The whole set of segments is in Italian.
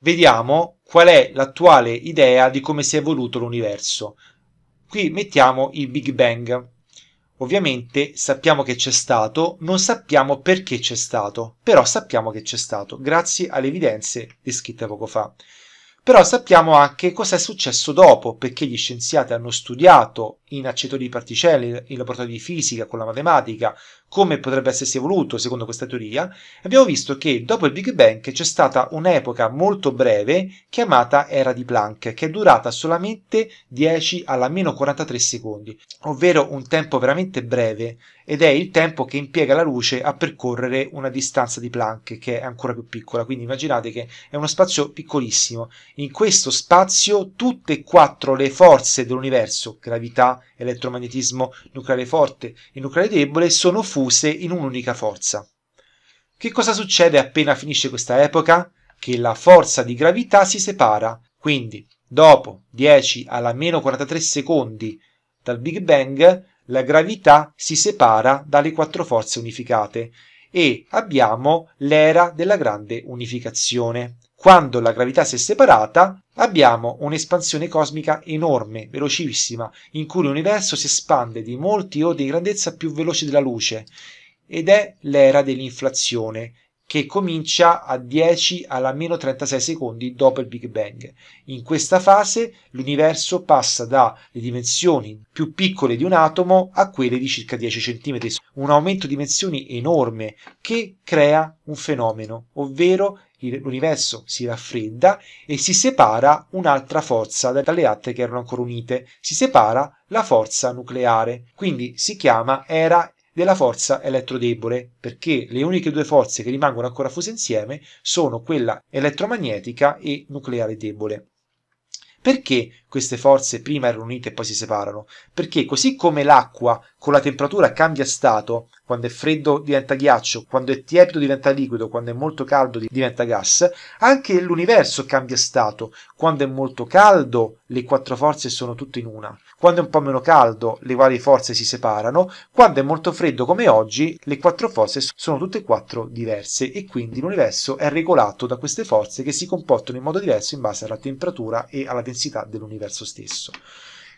vediamo qual è l'attuale idea di come si è evoluto l'universo. Qui mettiamo il Big Bang. Ovviamente sappiamo che c'è stato, non sappiamo perché c'è stato, però sappiamo che c'è stato, grazie alle evidenze descritte poco fa. Però sappiamo anche cosa è successo dopo, perché gli scienziati hanno studiato in accettori di particelle, in laboratori di fisica, con la matematica, come potrebbe essersi evoluto secondo questa teoria, abbiamo visto che dopo il Big Bang c'è stata un'epoca molto breve chiamata era di Planck, che è durata solamente 10 alla meno 43 secondi, ovvero un tempo veramente breve ed è il tempo che impiega la luce a percorrere una distanza di Planck che è ancora più piccola, quindi immaginate che è uno spazio piccolissimo. In questo spazio tutte e quattro le forze dell'universo, gravità, elettromagnetismo nucleare forte e nucleare debole sono fuse in un'unica forza. Che cosa succede appena finisce questa epoca? Che la forza di gravità si separa, quindi dopo 10 alla meno 43 secondi dal Big Bang, la gravità si separa dalle quattro forze unificate e abbiamo l'era della grande unificazione. Quando la gravità si è separata, abbiamo un'espansione cosmica enorme, velocissima, in cui l'universo si espande di molti ordini di grandezza più veloce della luce, ed è l'era dell'inflazione, che comincia a 10 alla meno 36 secondi dopo il Big Bang. In questa fase l'universo passa dalle dimensioni più piccole di un atomo a quelle di circa 10 cm, un aumento di dimensioni enorme che crea un fenomeno, ovvero l'universo si raffredda e si separa un'altra forza dalle altre che erano ancora unite, si separa la forza nucleare, quindi si chiama era della forza elettrodebole, perché le uniche due forze che rimangono ancora fuse insieme sono quella elettromagnetica e nucleare debole. Perché queste forze prima erano unite e poi si separano? Perché così come l'acqua con la temperatura cambia stato, quando è freddo diventa ghiaccio, quando è tiepido diventa liquido, quando è molto caldo diventa gas, anche l'universo cambia stato. Quando è molto caldo le quattro forze sono tutte in una, quando è un po' meno caldo le varie forze si separano, quando è molto freddo come oggi le quattro forze sono tutte e quattro diverse e quindi l'universo è regolato da queste forze che si comportano in modo diverso in base alla temperatura e alla tensione densità dell'universo stesso.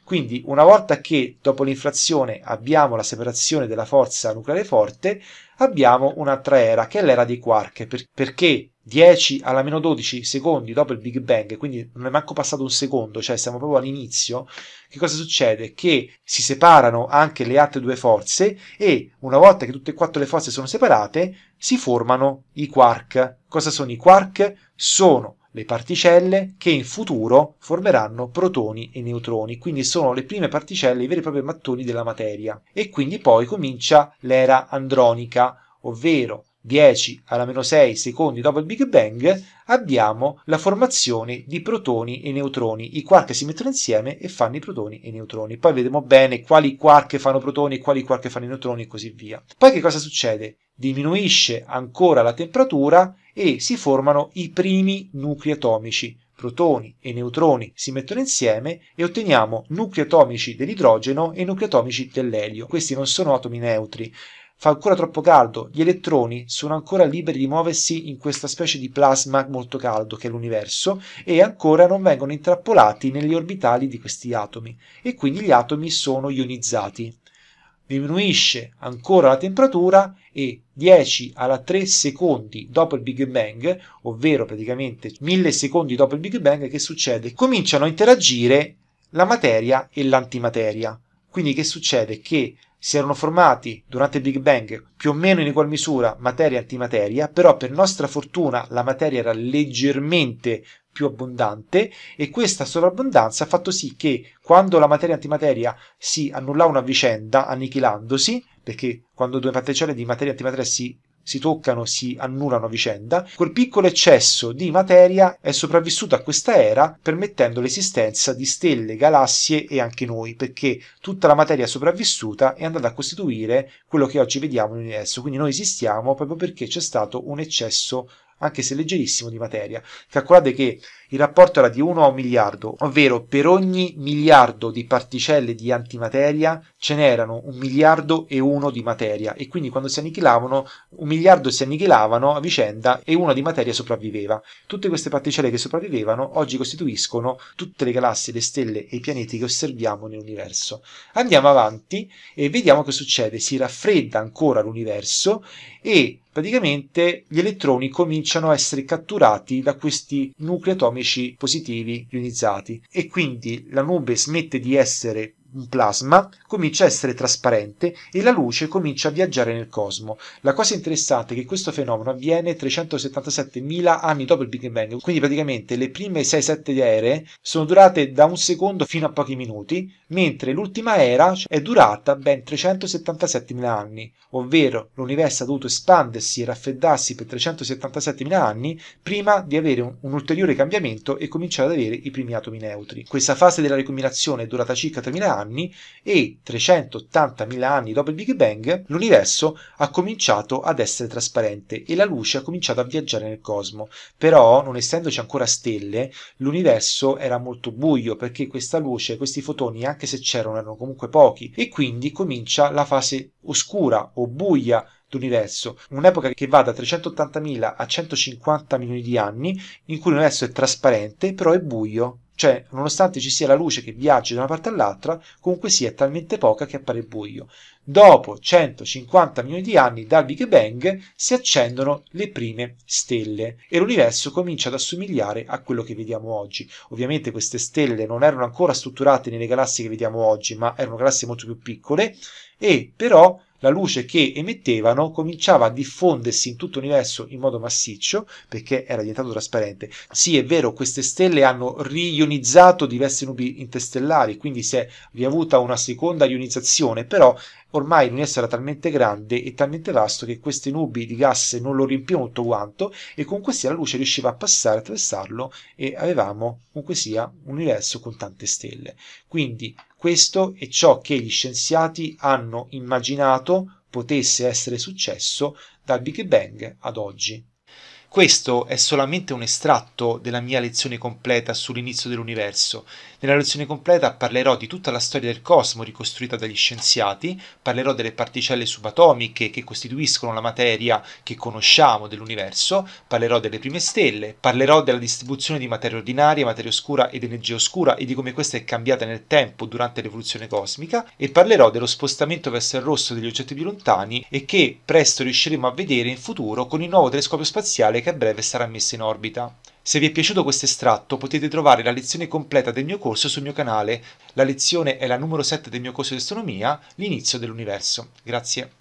Quindi una volta che dopo l'inflazione abbiamo la separazione della forza nucleare forte, abbiamo un'altra era che è l'era dei quark, per, perché 10 alla meno 12 secondi dopo il Big Bang, quindi non è manco passato un secondo, cioè siamo proprio all'inizio, che cosa succede? Che si separano anche le altre due forze e una volta che tutte e quattro le forze sono separate si formano i quark. Cosa sono i quark? Sono le particelle che in futuro formeranno protoni e neutroni, quindi sono le prime particelle, i veri e propri mattoni della materia. E quindi poi comincia l'era andronica, ovvero 10 alla meno 6 secondi dopo il Big Bang, abbiamo la formazione di protoni e neutroni. I quark si mettono insieme e fanno i protoni e i neutroni. Poi vedremo bene quali quark fanno protoni, e quali quark fanno i neutroni e così via. Poi che cosa succede? diminuisce ancora la temperatura e si formano i primi nuclei atomici. Protoni e neutroni si mettono insieme e otteniamo nuclei atomici dell'idrogeno e nuclei atomici dell'elio. Questi non sono atomi neutri. Fa ancora troppo caldo, gli elettroni sono ancora liberi di muoversi in questa specie di plasma molto caldo che è l'universo e ancora non vengono intrappolati negli orbitali di questi atomi e quindi gli atomi sono ionizzati diminuisce ancora la temperatura e 10 alla 3 secondi dopo il Big Bang, ovvero praticamente 1000 secondi dopo il Big Bang, che succede? Cominciano a interagire la materia e l'antimateria. Quindi che succede? Che si erano formati durante il Big Bang più o meno in ugual misura materia e antimateria, però per nostra fortuna la materia era leggermente più abbondante e questa sovrabbondanza ha fatto sì che quando la materia antimateria si annullavano a vicenda annichilandosi, perché quando due particelle di materia antimateria si si toccano, si annullano a vicenda, quel piccolo eccesso di materia è sopravvissuto a questa era permettendo l'esistenza di stelle, galassie e anche noi, perché tutta la materia sopravvissuta è andata a costituire quello che oggi vediamo nell'universo, quindi noi esistiamo proprio perché c'è stato un eccesso anche se leggerissimo, di materia. Calcolate che il rapporto era di 1 a 1 miliardo, ovvero per ogni miliardo di particelle di antimateria ce n'erano un miliardo e uno di materia e quindi quando si annichilavano un miliardo si annichilavano a vicenda e uno di materia sopravviveva. Tutte queste particelle che sopravvivevano oggi costituiscono tutte le galassie, le stelle e i pianeti che osserviamo nell'universo. Andiamo avanti e vediamo che succede. Si raffredda ancora l'universo e praticamente gli elettroni cominciano a essere catturati da questi nuclei atomici atomici positivi ionizzati e quindi la nube smette di essere un plasma comincia a essere trasparente e la luce comincia a viaggiare nel cosmo. La cosa interessante è che questo fenomeno avviene 377.000 anni dopo il Big Bang, quindi praticamente le prime 6-7 ere sono durate da un secondo fino a pochi minuti, mentre l'ultima era è durata ben 377.000 anni, ovvero l'universo ha dovuto espandersi e raffreddarsi per 377.000 anni prima di avere un, un ulteriore cambiamento e cominciare ad avere i primi atomi neutri. Questa fase della ricombinazione è durata circa 3.000 anni anni e 380.000 anni dopo il Big Bang l'universo ha cominciato ad essere trasparente e la luce ha cominciato a viaggiare nel cosmo. Però, non essendoci ancora stelle, l'universo era molto buio perché questa luce, questi fotoni, anche se c'erano, erano comunque pochi e quindi comincia la fase oscura o buia d'universo, un'epoca che va da 380.000 a 150 milioni di anni, in cui l'universo è trasparente, però è buio. Cioè, nonostante ci sia la luce che viaggi da una parte all'altra, comunque sia talmente poca che appare buio. Dopo 150 milioni di anni dal Big Bang si accendono le prime stelle e l'universo comincia ad assomigliare a quello che vediamo oggi. Ovviamente queste stelle non erano ancora strutturate nelle galassie che vediamo oggi, ma erano galassie molto più piccole e però la luce che emettevano cominciava a diffondersi in tutto l'universo in modo massiccio perché era diventato trasparente. Sì, è vero, queste stelle hanno riionizzato diverse nubi interstellari, quindi si è riavuta una seconda ionizzazione, però ormai l'universo era talmente grande e talmente vasto che queste nubi di gas non lo riempivano tutto quanto e comunque sia la luce riusciva a passare, attraversarlo e avevamo comunque sia un universo con tante stelle. Quindi questo è ciò che gli scienziati hanno immaginato potesse essere successo dal Big Bang ad oggi. Questo è solamente un estratto della mia lezione completa sull'inizio dell'universo. Nella lezione completa parlerò di tutta la storia del cosmo ricostruita dagli scienziati, parlerò delle particelle subatomiche che costituiscono la materia che conosciamo dell'universo, parlerò delle prime stelle, parlerò della distribuzione di materia ordinaria, materia oscura ed energia oscura e di come questa è cambiata nel tempo durante l'evoluzione cosmica e parlerò dello spostamento verso il rosso degli oggetti più lontani e che presto riusciremo a vedere in futuro con il nuovo telescopio spaziale segnalare che a breve sarà messa in orbita. Se vi è piaciuto questo estratto potete trovare la lezione completa del mio corso sul mio canale. La lezione è la numero 7 del mio corso di astronomia, l'inizio dell'universo. Grazie.